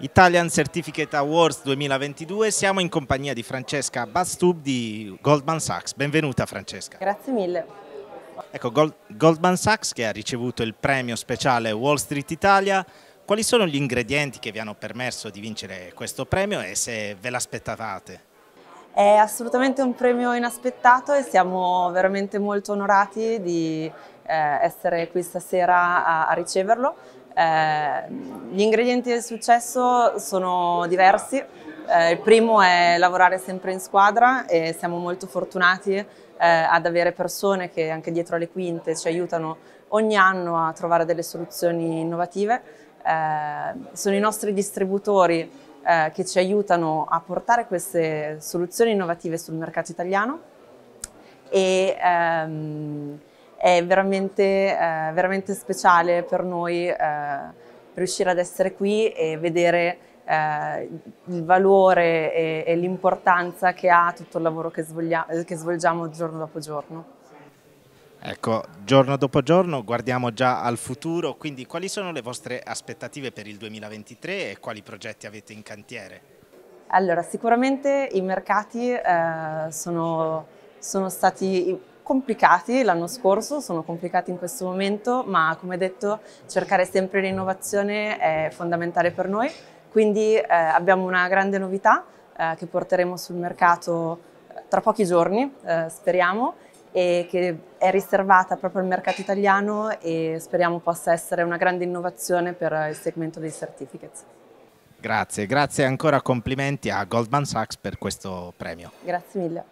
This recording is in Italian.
Italian Certificate Awards 2022, siamo in compagnia di Francesca Bastub di Goldman Sachs. Benvenuta Francesca. Grazie mille. Ecco, Gold, Goldman Sachs che ha ricevuto il premio speciale Wall Street Italia, quali sono gli ingredienti che vi hanno permesso di vincere questo premio e se ve l'aspettavate? È assolutamente un premio inaspettato e siamo veramente molto onorati di eh, essere qui stasera a riceverlo. Ehm, gli ingredienti del successo sono diversi. Eh, il primo è lavorare sempre in squadra e siamo molto fortunati eh, ad avere persone che anche dietro alle quinte ci aiutano ogni anno a trovare delle soluzioni innovative. Ehm, sono i nostri distributori eh, che ci aiutano a portare queste soluzioni innovative sul mercato italiano e ehm, è veramente, eh, veramente speciale per noi eh, riuscire ad essere qui e vedere eh, il valore e, e l'importanza che ha tutto il lavoro che, che svolgiamo giorno dopo giorno. Ecco, giorno dopo giorno guardiamo già al futuro, quindi quali sono le vostre aspettative per il 2023 e quali progetti avete in cantiere? Allora, sicuramente i mercati eh, sono, sono, stati complicati l'anno scorso, sono complicati in questo momento, ma come detto cercare sempre l'innovazione è fondamentale per noi, quindi eh, abbiamo una grande novità eh, che porteremo sul mercato eh, tra pochi giorni, eh, speriamo, e che è riservata proprio al mercato italiano e speriamo possa essere una grande innovazione per il segmento dei certificates. Grazie, grazie ancora complimenti a Goldman Sachs per questo premio. Grazie mille.